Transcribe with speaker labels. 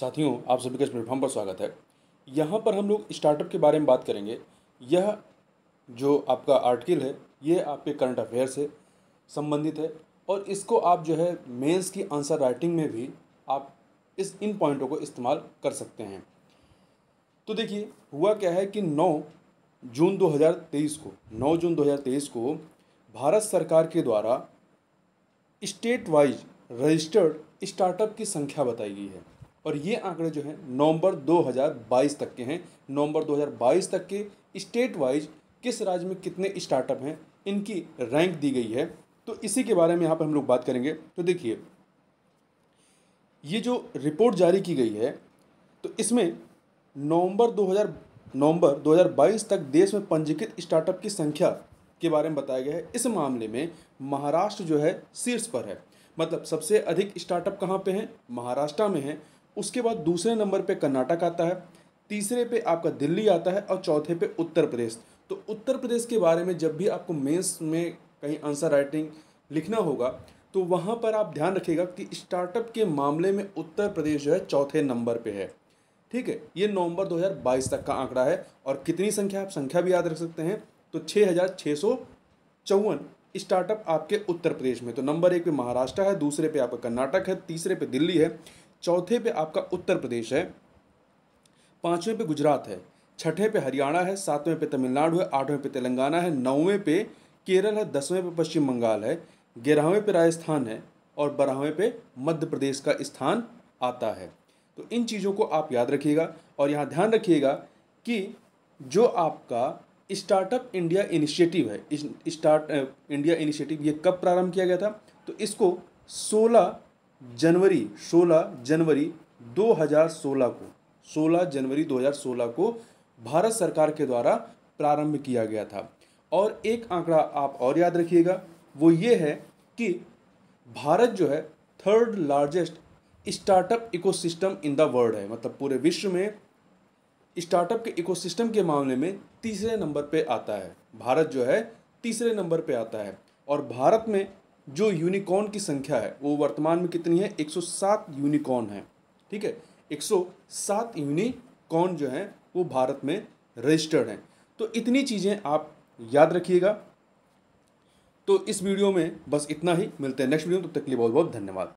Speaker 1: साथियों आप सभी का इस प्लेटफॉर्म पर स्वागत है यहाँ पर हम लोग स्टार्टअप के बारे में बात करेंगे यह जो आपका आर्टिकल है ये आपके करंट अफेयर से संबंधित है और इसको आप जो है मेंस की आंसर राइटिंग में भी आप इस इन पॉइंटों को इस्तेमाल कर सकते हैं तो देखिए हुआ क्या है कि 9 जून 2023 को 9 जून 2023 को भारत सरकार के द्वारा स्टेट वाइज रजिस्टर्ड स्टार्टअप की संख्या बताई गई है और ये आंकड़े जो हैं नवंबर 2022 तक के हैं नवंबर 2022 तक के स्टेट वाइज किस राज्य में कितने स्टार्टअप हैं इनकी रैंक दी गई है तो इसी के बारे में यहाँ पर हम लोग बात करेंगे तो देखिए ये जो रिपोर्ट जारी की गई है तो इसमें नवंबर 2000 नवंबर 2022 तक देश में पंजीकृत स्टार्टअप की संख्या के बारे में बताया गया है इस मामले में महाराष्ट्र जो है शीर्ष पर है मतलब सबसे अधिक स्टार्टअप कहाँ पे हैं महाराष्ट्र में हैं उसके बाद दूसरे नंबर पे कर्नाटक आता है तीसरे पे आपका दिल्ली आता है और चौथे पे उत्तर प्रदेश तो उत्तर प्रदेश के बारे में जब भी आपको मेंस में कहीं आंसर राइटिंग लिखना होगा तो वहाँ पर आप ध्यान रखिएगा कि स्टार्टअप के मामले में उत्तर प्रदेश जो है चौथे नंबर पर है ठीक है ये नवंबर 2022 तक का आंकड़ा है और कितनी संख्या आप संख्या भी याद रख सकते हैं तो छः हज़ार छः सौ चौवन स्टार्टअप आपके उत्तर प्रदेश में तो नंबर एक पे महाराष्ट्र है दूसरे पे आपका कर्नाटक है तीसरे पे दिल्ली है चौथे पे आपका उत्तर प्रदेश है पाँचवें पे गुजरात है छठे पे हरियाणा है सातवें पे तमिलनाडु है आठवें पे तेलंगाना है नौवें पे केरल है दसवें पे पश्चिम बंगाल है ग्यारहवें पे राजस्थान है और बारहवें पे मध्य प्रदेश का स्थान आता है तो इन चीज़ों को आप याद रखिएगा और यहाँ ध्यान रखिएगा कि जो आपका स्टार्टअप इंडिया इनिशिएटिव है स्टार्ट इंडिया इनिशिएटिव ये कब प्रारंभ किया गया था तो इसको 16 जनवरी 16 जनवरी 2016 को 16 जनवरी 2016 को भारत सरकार के द्वारा प्रारंभ किया गया था और एक आंकड़ा आप और याद रखिएगा वो ये है कि भारत जो है third largest startup ecosystem in the world है मतलब पूरे विश्व में स्टार्टअप के इकोसिस्टम के मामले में तीसरे नंबर पे आता है भारत जो है तीसरे नंबर पे आता है और भारत में जो यूनिकॉर्न की संख्या है वो वर्तमान में कितनी है 107 यूनिकॉर्न है ठीक है 107 यूनिकॉर्न जो हैं वो भारत में रजिस्टर्ड हैं तो इतनी चीज़ें आप याद रखिएगा तो इस वीडियो में बस इतना ही मिलते हैं नेक्स्ट वीडियो तब तो तक के लिए बहुत बहुत धन्यवाद